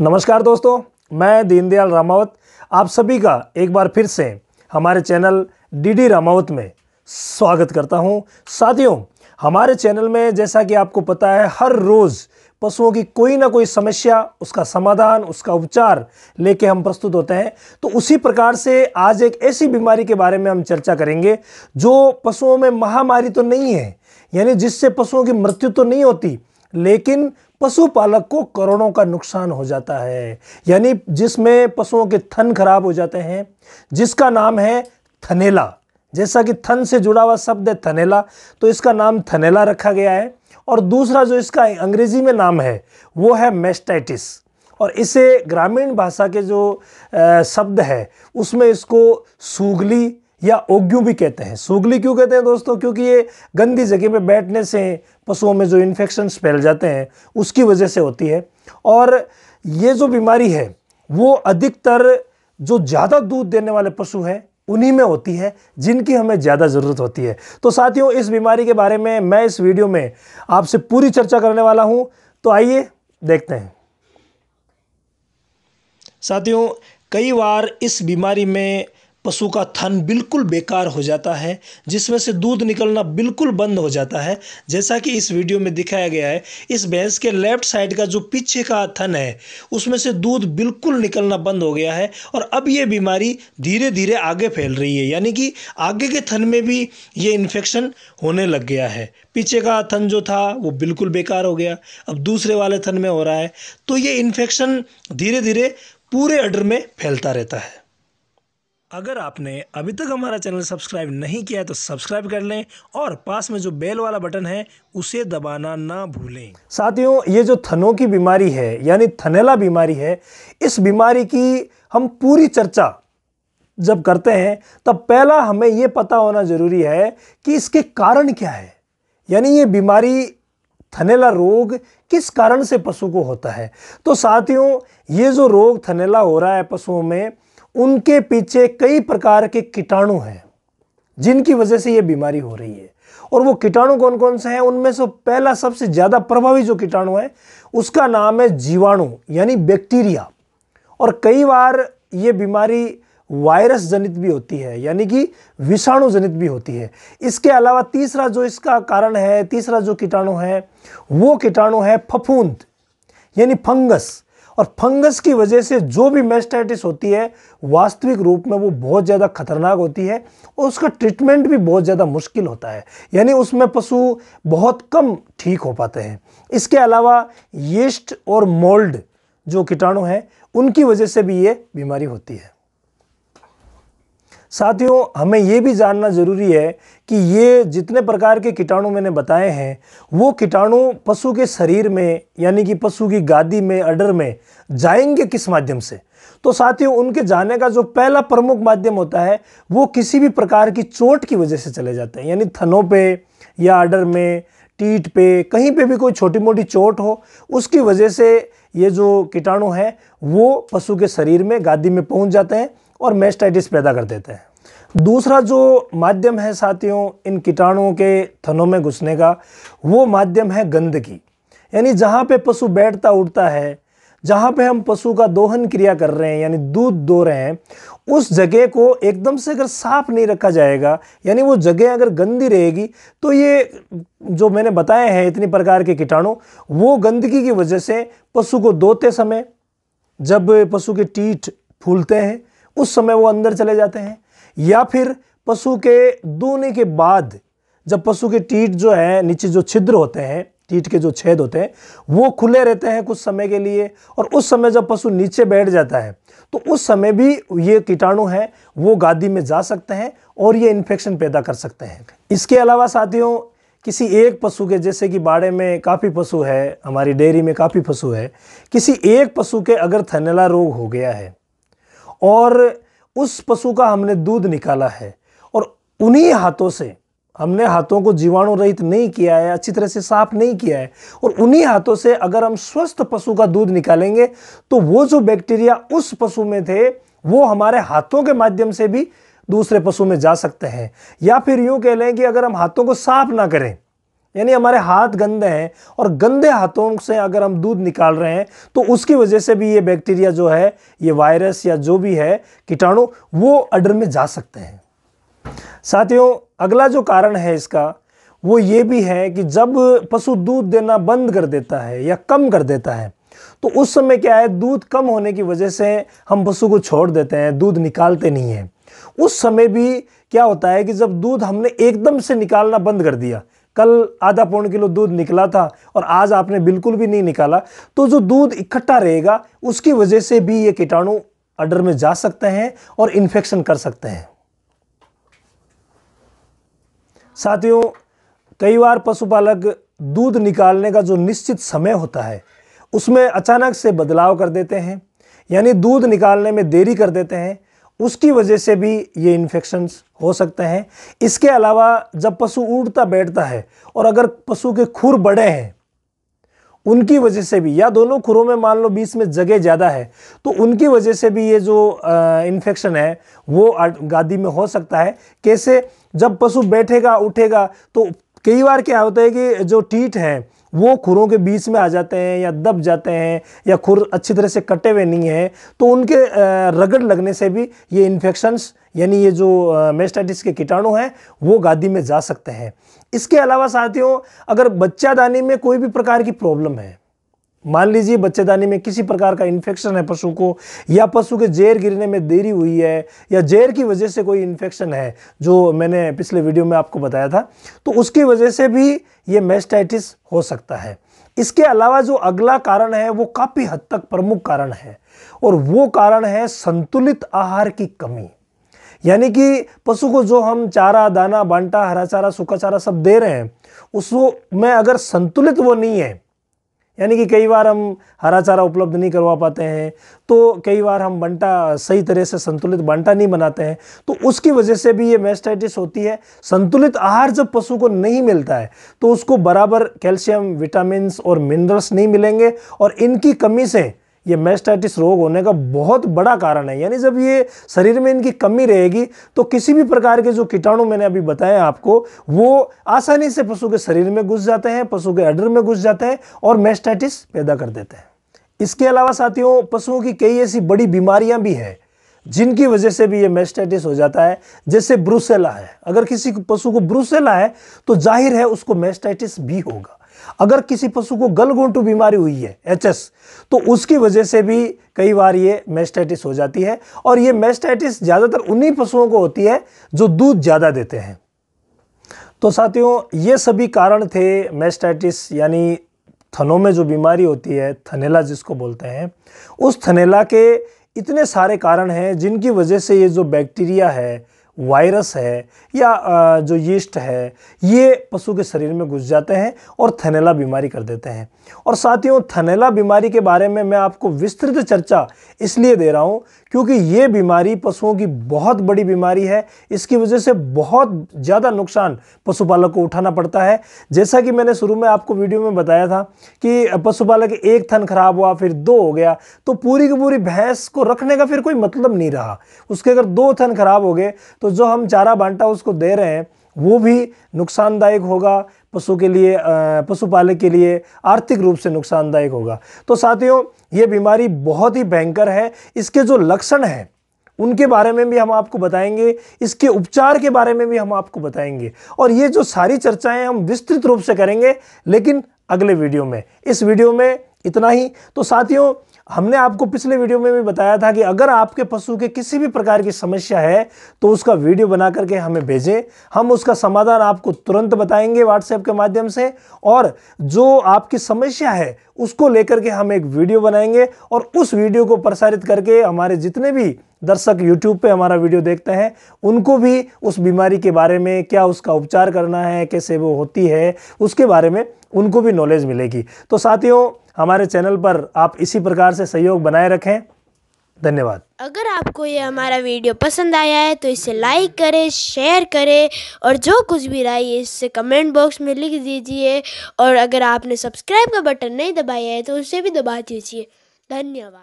नमस्कार दोस्तों मैं दीनदयाल रामावत आप सभी का एक बार फिर से हमारे चैनल डीडी रामावत में स्वागत करता हूं साथियों हमारे चैनल में जैसा कि आपको पता है हर रोज़ पशुओं की कोई ना कोई समस्या उसका समाधान उसका उपचार लेके हम प्रस्तुत होते हैं तो उसी प्रकार से आज एक ऐसी बीमारी के बारे में हम चर्चा करेंगे जो पशुओं में महामारी तो नहीं है यानी जिससे पशुओं की मृत्यु तो नहीं होती लेकिन पशुपालक को करोड़ों का नुकसान हो जाता है यानी जिसमें पशुओं के थन खराब हो जाते हैं जिसका नाम है थनेला जैसा कि थन से जुड़ा हुआ शब्द है थनेला तो इसका नाम थनेला रखा गया है और दूसरा जो इसका अंग्रेजी में नाम है वो है मेस्टाइटिस और इसे ग्रामीण भाषा के जो शब्द है उसमें इसको सूगली या ओग्यू भी कहते हैं सूगली क्यों कहते हैं दोस्तों क्योंकि ये गंदी जगह पे बैठने से पशुओं में जो इन्फेक्शन्स फैल जाते हैं उसकी वजह से होती है और ये जो बीमारी है वो अधिकतर जो ज़्यादा दूध देने वाले पशु हैं उन्हीं में होती है जिनकी हमें ज़्यादा ज़रूरत होती है तो साथियों इस बीमारी के बारे में मैं इस वीडियो में आपसे पूरी चर्चा करने वाला हूँ तो आइए देखते हैं साथियों कई बार इस बीमारी में पशु का थन बिल्कुल बेकार हो जाता है जिसमें से दूध निकलना बिल्कुल बंद हो जाता है जैसा कि इस वीडियो में दिखाया गया है इस भैंस के लेफ्ट साइड का जो पीछे का थन है उसमें से दूध बिल्कुल निकलना बंद हो गया है और अब ये बीमारी धीरे धीरे आगे फैल रही है यानी कि आगे के थन में भी ये इन्फेक्शन होने लग गया है पीछे का थन जो था वो बिल्कुल बेकार हो गया अब दूसरे वाले थन में हो रहा है तो ये इन्फेक्शन धीरे धीरे पूरे अडर में फैलता रहता है अगर आपने अभी तक हमारा चैनल सब्सक्राइब नहीं किया है तो सब्सक्राइब कर लें और पास में जो बेल वाला बटन है उसे दबाना ना भूलें साथियों ये जो थनों की बीमारी है यानी थनेला बीमारी है इस बीमारी की हम पूरी चर्चा जब करते हैं तब पहला हमें ये पता होना ज़रूरी है कि इसके कारण क्या है यानी ये बीमारी थनेला रोग किस कारण से पशु को होता है तो साथियों ये जो रोग थनेला हो रहा है पशुओं में उनके पीछे कई प्रकार के कीटाणु हैं जिनकी वजह से ये बीमारी हो रही है और वो कीटाणु कौन कौन से हैं उनमें से पहला सबसे ज़्यादा प्रभावी जो कीटाणु है उसका नाम है जीवाणु यानी बैक्टीरिया और कई बार ये बीमारी वायरस जनित भी होती है यानी कि विषाणु जनित भी होती है इसके अलावा तीसरा जो इसका कारण है तीसरा जो कीटाणु है वो कीटाणु है फफूंद यानी फंगस और फंगस की वजह से जो भी मेस्टाइटिस होती है वास्तविक रूप में वो बहुत ज़्यादा खतरनाक होती है और उसका ट्रीटमेंट भी बहुत ज़्यादा मुश्किल होता है यानी उसमें पशु बहुत कम ठीक हो पाते हैं इसके अलावा यष्ट और मोल्ड जो कीटाणु हैं उनकी वजह से भी ये बीमारी होती है साथियों हमें ये भी जानना ज़रूरी है कि ये जितने प्रकार के कीटाणु मैंने बताए हैं वो कीटाणु पशु के शरीर में यानी कि पशु की गादी में अडर में जाएंगे किस माध्यम से तो साथियों उनके जाने का जो पहला प्रमुख माध्यम होता है वो किसी भी प्रकार की चोट की वजह से चले जाते हैं यानी थनों पे या अडर में टीट पे कहीं पे भी कोई छोटी मोटी चोट हो उसकी वजह से ये जो कीटाणु है वो पशु के शरीर में गादी में पहुंच जाते हैं और मेस्टाइटिस पैदा कर देते हैं दूसरा जो माध्यम है साथियों इन कीटाणुओं के थनों में घुसने का वो माध्यम है गंदगी यानी जहाँ पे पशु बैठता उठता है जहाँ पे हम पशु का दोहन क्रिया कर रहे हैं यानी दूध दो रहे हैं उस जगह को एकदम से अगर साफ नहीं रखा जाएगा यानी वो जगह अगर गंदी रहेगी तो ये जो मैंने बताए हैं इतनी प्रकार के कीटाणु वो गंदगी की वजह से पशु को दोते समय जब पशु के टीट फूलते हैं उस समय वो अंदर चले जाते हैं या फिर पशु के दूने के बाद जब पशु के टीट जो है नीचे जो छिद्र होते हैं टीट के जो छेद होते हैं वो खुले रहते हैं कुछ समय के लिए और उस समय जब पशु नीचे बैठ जाता है तो उस समय भी ये कीटाणु हैं वो गादी में जा सकते हैं और ये इन्फेक्शन पैदा कर सकते हैं इसके अलावा साथियों किसी एक पशु के जैसे कि बाड़े में काफ़ी पशु है हमारी डेयरी में काफ़ी पशु है किसी एक पशु के अगर थनेला रोग हो गया है और उस पशु का हमने दूध निकाला है और उन्हीं हाथों से हमने हाथों को जीवाणु रहित नहीं किया है अच्छी तरह से साफ नहीं किया है और उन्हीं हाथों से अगर हम स्वस्थ पशु का दूध निकालेंगे तो वो जो बैक्टीरिया उस पशु में थे वो हमारे हाथों के माध्यम से भी दूसरे पशु में जा सकते हैं या फिर यूं कह लें कि अगर हम हाथों को साफ ना करें यानी हमारे हाथ गंदे हैं और गंदे हाथों से अगर हम दूध निकाल रहे हैं तो उसकी वजह से भी ये बैक्टीरिया जो है ये वायरस या जो भी है कीटाणु वो अडर में जा सकते हैं साथियों अगला जो कारण है इसका वो ये भी है कि जब पशु दूध देना बंद कर देता है या कम कर देता है तो उस समय क्या है दूध कम होने की वजह से हम पशु को छोड़ देते हैं दूध निकालते नहीं हैं उस समय भी क्या होता है कि जब दूध हमने एकदम से निकालना बंद कर दिया कल आधा पौन किलो दूध निकला था और आज आपने बिल्कुल भी नहीं निकाला तो जो दूध इकट्ठा रहेगा उसकी वजह से भी ये कीटाणु अडर में जा सकते हैं और इन्फेक्शन कर सकते हैं साथियों कई बार पशुपालक दूध निकालने का जो निश्चित समय होता है उसमें अचानक से बदलाव कर देते हैं यानी दूध निकालने में देरी कर देते हैं उसकी वजह से भी ये इन्फेक्शंस हो सकते हैं इसके अलावा जब पशु उड़ता बैठता है और अगर पशु के खुर बड़े हैं उनकी वजह से भी या दोनों खुरों में मान लो बीच में जगह ज़्यादा है तो उनकी वजह से भी ये जो इन्फेक्शन है वो गादी में हो सकता है कैसे जब पशु बैठेगा उठेगा तो कई बार क्या होता है कि जो टीट हैं वो खुरों के बीच में आ जाते हैं या दब जाते हैं या खुर अच्छी तरह से कटे हुए नहीं हैं तो उनके रगड़ लगने से भी ये इन्फेक्शंस यानी ये जो मेस्टाइटिस के कीटाणु हैं वो गादी में जा सकते हैं इसके अलावा साथियों अगर बच्चादानी में कोई भी प्रकार की प्रॉब्लम है मान लीजिए बच्चेदानी में किसी प्रकार का इन्फेक्शन है पशु को या पशु के जेर गिरने में देरी हुई है या जेर की वजह से कोई इन्फेक्शन है जो मैंने पिछले वीडियो में आपको बताया था तो उसकी वजह से भी ये मेस्टाइटिस हो सकता है इसके अलावा जो अगला कारण है वो काफ़ी हद तक प्रमुख कारण है और वो कारण है संतुलित आहार की कमी यानी कि पशु को जो हम चारा दाना बांटा हरा चारा सूखा चारा सब दे रहे हैं उसमें अगर संतुलित वो नहीं है यानी कि कई बार हम हरा चारा उपलब्ध नहीं करवा पाते हैं तो कई बार हम बंटा सही तरह से संतुलित बंटा नहीं बनाते हैं तो उसकी वजह से भी ये मेस्टाइटिस होती है संतुलित आहार जब पशु को नहीं मिलता है तो उसको बराबर कैल्शियम विटामिन और मिनरल्स नहीं मिलेंगे और इनकी कमी से ये मेस्टाइटिस रोग होने का बहुत बड़ा कारण है यानी जब ये शरीर में इनकी कमी रहेगी तो किसी भी प्रकार के जो कीटाणु मैंने अभी बताए आपको वो आसानी से पशु के शरीर में घुस जाते हैं पशु के अडर में घुस जाते हैं और मेस्टाइटिस पैदा कर देते हैं इसके अलावा साथियों पशुओं की कई ऐसी बड़ी बीमारियां भी हैं जिनकी वजह से भी ये मेस्टाइटिस हो जाता है जैसे ब्रूसेला है अगर किसी पशु को ब्रूसेला है तो जाहिर है उसको मेस्टाइटिस भी होगा अगर किसी पशु को गलघोंटू बीमारी हुई है एचएस तो उसकी वजह से भी कई बार ये मेस्टाइटिस हो जाती है और ये मेस्टाइटिस ज़्यादातर उन्हीं पशुओं को होती है जो दूध ज़्यादा देते हैं तो साथियों ये सभी कारण थे मेस्टाइटिस यानी थनों में जो बीमारी होती है थनेला जिसको बोलते हैं उस थनेला के इतने सारे कारण हैं जिनकी वजह से ये जो बैक्टीरिया है वायरस है या जो यीस्ट है ये पशु के शरीर में घुस जाते हैं और थनेला बीमारी कर देते हैं और साथियों थनेला बीमारी के बारे में मैं आपको विस्तृत चर्चा इसलिए दे रहा हूँ क्योंकि ये बीमारी पशुओं की बहुत बड़ी बीमारी है इसकी वजह से बहुत ज़्यादा नुकसान पशुपालक को उठाना पड़ता है जैसा कि मैंने शुरू में आपको वीडियो में बताया था कि पशुपालक एक थन खराब हुआ फिर दो हो गया तो पूरी की पूरी भैंस को रखने का फिर कोई मतलब नहीं रहा उसके अगर दो थन खराब हो गए तो जो हम चारा बांटा उसको दे रहे हैं वो भी नुकसानदायक होगा पशु के लिए पशुपालक के लिए आर्थिक रूप से नुकसानदायक होगा तो साथियों ये बीमारी बहुत ही भयंकर है इसके जो लक्षण हैं उनके बारे में भी हम आपको बताएंगे इसके उपचार के बारे में भी हम आपको बताएंगे और ये जो सारी चर्चाएं हम विस्तृत रूप से करेंगे लेकिन अगले वीडियो में इस वीडियो में इतना ही तो साथियों हमने आपको पिछले वीडियो में भी बताया था कि अगर आपके पशु के किसी भी प्रकार की समस्या है तो उसका वीडियो बना करके हमें भेजें हम उसका समाधान आपको तुरंत बताएंगे व्हाट्सएप के माध्यम से और जो आपकी समस्या है उसको लेकर के हम एक वीडियो बनाएंगे और उस वीडियो को प्रसारित करके हमारे जितने भी दर्शक यूट्यूब पे हमारा वीडियो देखते हैं उनको भी उस बीमारी के बारे में क्या उसका उपचार करना है कैसे वो होती है उसके बारे में उनको भी नॉलेज मिलेगी तो साथियों हमारे चैनल पर आप इसी प्रकार से सहयोग बनाए रखें धन्यवाद अगर आपको ये हमारा वीडियो पसंद आया है तो इसे लाइक करें शेयर करें और जो कुछ भी राय है इससे कमेंट बॉक्स में लिख दीजिए और अगर आपने सब्सक्राइब का बटन नहीं दबाया है तो उसे भी दबा दीजिए धन्यवाद